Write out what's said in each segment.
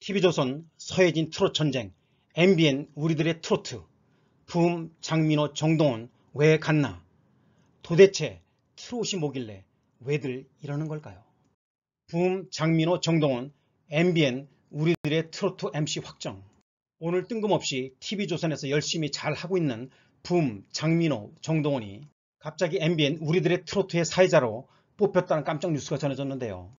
TV조선 서예진 트롯 전쟁 MBN 우리들의 트로트 부음 장민호 정동원 왜 갔나 도대체 트롯이 뭐길래 왜들 이러는 걸까요? 부음 장민호 정동원 MBN 우리들의 트로트 MC 확정 오늘 뜬금없이 TV조선에서 열심히 잘하고 있는 붐, 장민호, 정동원이 갑자기 MBN 우리들의 트로트의 사회자로 뽑혔다는 깜짝 뉴스가 전해졌는데요.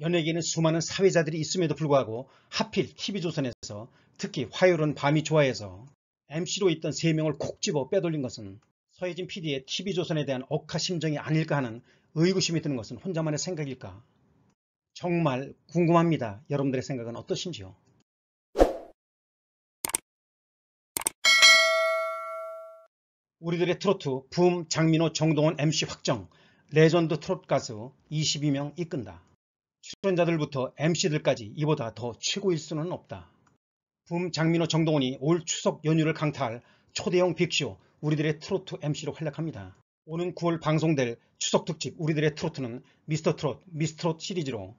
연예계에는 수많은 사회자들이 있음에도 불구하고 하필 TV조선에서 특히 화요일은 밤이 좋아해서 MC로 있던 3명을 콕 집어 빼돌린 것은 서예진 PD의 TV조선에 대한 억하심정이 아닐까 하는 의구심이 드는 것은 혼자만의 생각일까? 정말 궁금합니다. 여러분들의 생각은 어떠신지요? 우리들의 트로트 붐 장민호 정동원 MC 확정 레전드 트롯 가수 22명 이끈다. 출연자들부터 MC들까지 이보다 더 최고일 수는 없다. 붐 장민호 정동원이 올 추석 연휴를 강타할 초대형 빅쇼 우리들의 트로트 MC로 활약합니다. 오는 9월 방송될 추석 특집 우리들의 트로트는 미스터 트롯, 미스트롯 시리즈로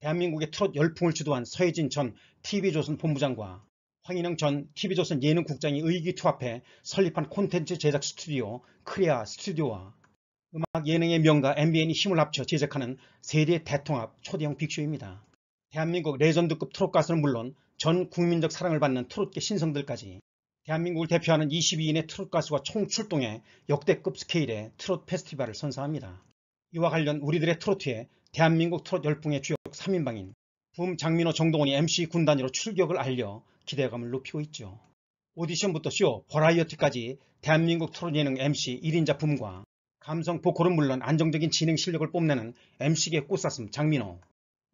대한민국의 트롯 열풍을 주도한 서혜진 전 TV조선 본부장과 황인영 전 TV조선 예능국장이 의기투합해 설립한 콘텐츠 제작 스튜디오 크리아 스튜디오와 음악 예능의 명가 MBN이 힘을 합쳐 제작하는 세대 대통합 초대형 빅쇼입니다. 대한민국 레전드급 트롯 가수는 물론 전 국민적 사랑을 받는 트롯계 신성들까지 대한민국을 대표하는 22인의 트롯 가수가 총 출동해 역대급 스케일의 트롯 페스티벌을 선사합니다. 이와 관련 우리들의 트로트에 대한민국 트롯 열풍의 주역 3인방인 붐 장민호 정동원이 MC 군단으로 출격을 알려 기대감을 높이고 있죠. 오디션부터 쇼, 버라이어티까지 대한민국 트롯 예능 MC 1인자 붐과 감성 보컬은 물론 안정적인 진행 실력을 뽐내는 MC계 꽃사슴 장민호.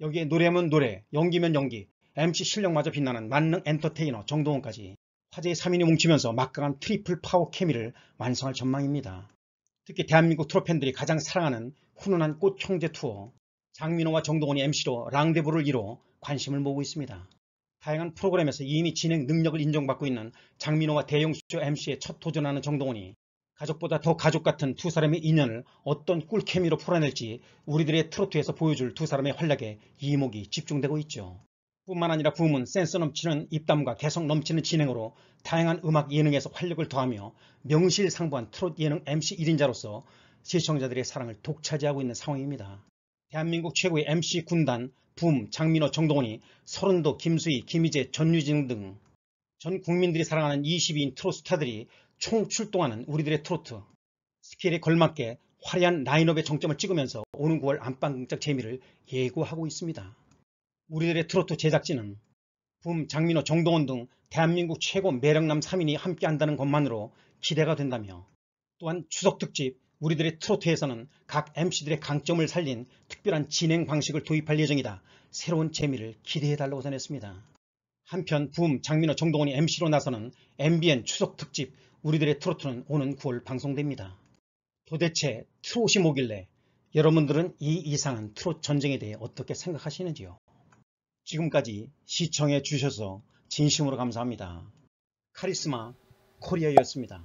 여기에 노래면 하 노래, 연기면 연기, MC 실력마저 빛나는 만능 엔터테이너 정동원까지 화제의 3인이 뭉치면서 막강한 트리플 파워 케미를 완성할 전망입니다. 특히 대한민국 트로팬들이 가장 사랑하는 훈훈한 꽃 형제 투어 장민호와 정동원이 MC로 랑데부를 이뤄 관심을 모으고 있습니다. 다양한 프로그램에서 이미 진행 능력을 인정받고 있는 장민호와 대용수 MC에 첫 도전하는 정동원이 가족보다 더 가족 같은 두 사람의 인연을 어떤 꿀케미로 풀어낼지 우리들의 트로트에서 보여줄 두 사람의 활약에 이목이 집중되고 있죠. 뿐만 아니라 붐은 센스 넘치는 입담과 개성 넘치는 진행으로 다양한 음악 예능에서 활력을 더하며 명실상부한 트로트 예능 MC 1인자로서 시청자들의 사랑을 독차지하고 있는 상황입니다. 대한민국 최고의 MC 군단 붐, 장민호, 정동원이 서른도, 김수희, 김희재, 전유진 등 전 국민들이 사랑하는 22인 트롯 스타들이 총출동하는 우리들의 트로트 스케일에 걸맞게 화려한 라인업의 정점을 찍으면서 오는 9월 안방극장 재미를 예고하고 있습니다. 우리들의 트로트 제작진은 붐, 장민호, 정동원 등 대한민국 최고 매력남 3인이 함께한다는 것만으로 기대가 된다며 또한 추석특집 우리들의 트로트에서는 각 MC들의 강점을 살린 특별한 진행 방식을 도입할 예정이다. 새로운 재미를 기대해달라고 전했습니다. 한편 붐, 장민호, 정동원이 MC로 나서는 MBN 추석특집 우리들의 트로트는 오는 9월 방송됩니다. 도대체 트롯이 뭐길래 여러분들은 이 이상한 트롯 전쟁에 대해 어떻게 생각하시는지요? 지금까지 시청해 주셔서 진심으로 감사합니다. 카리스마 코리아였습니다.